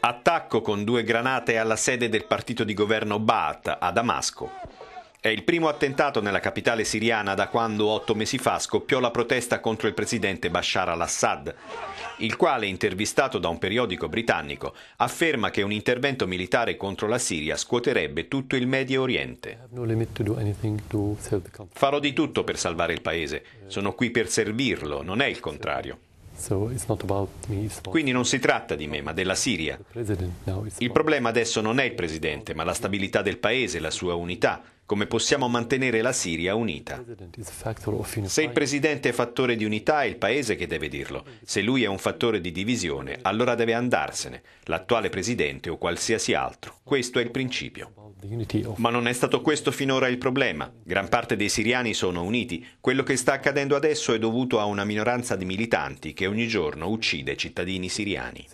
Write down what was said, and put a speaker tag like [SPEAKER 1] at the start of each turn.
[SPEAKER 1] Attacco con due granate alla sede del partito di governo Ba'ath a Damasco. È il primo attentato nella capitale siriana da quando otto mesi fa scoppiò la protesta contro il presidente Bashar al-Assad, il quale, intervistato da un periodico britannico, afferma che un intervento militare contro la Siria scuoterebbe tutto il Medio Oriente. Farò di tutto per salvare il paese, sono qui per servirlo, non è il contrario. Quindi non si tratta di me, ma della Siria. Il problema adesso non è il presidente, ma la stabilità del paese, la sua unità. Come possiamo mantenere la Siria unita? Se il presidente è fattore di unità, è il paese che deve dirlo. Se lui è un fattore di divisione, allora deve andarsene, l'attuale presidente o qualsiasi altro. Questo è il principio. Ma non è stato questo finora il problema. Gran parte dei siriani sono uniti. Quello che sta accadendo adesso è dovuto a una minoranza di militanti che ogni giorno uccide cittadini siriani.